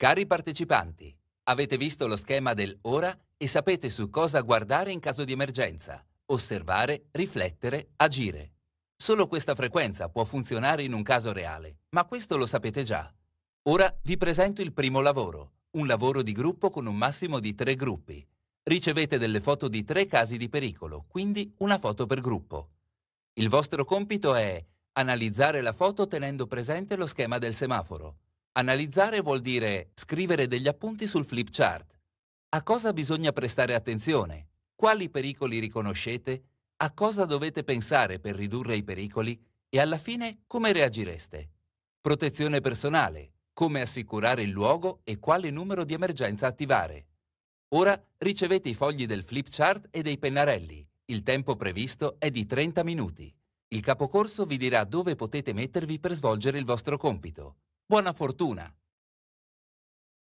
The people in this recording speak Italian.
Cari partecipanti, avete visto lo schema del ora e sapete su cosa guardare in caso di emergenza, osservare, riflettere, agire. Solo questa frequenza può funzionare in un caso reale, ma questo lo sapete già. Ora vi presento il primo lavoro, un lavoro di gruppo con un massimo di tre gruppi. Ricevete delle foto di tre casi di pericolo, quindi una foto per gruppo. Il vostro compito è analizzare la foto tenendo presente lo schema del semaforo, Analizzare vuol dire scrivere degli appunti sul flip chart. A cosa bisogna prestare attenzione? Quali pericoli riconoscete? A cosa dovete pensare per ridurre i pericoli? E alla fine come reagireste? Protezione personale. Come assicurare il luogo e quale numero di emergenza attivare? Ora ricevete i fogli del flip chart e dei pennarelli. Il tempo previsto è di 30 minuti. Il capocorso vi dirà dove potete mettervi per svolgere il vostro compito. Buena fortuna.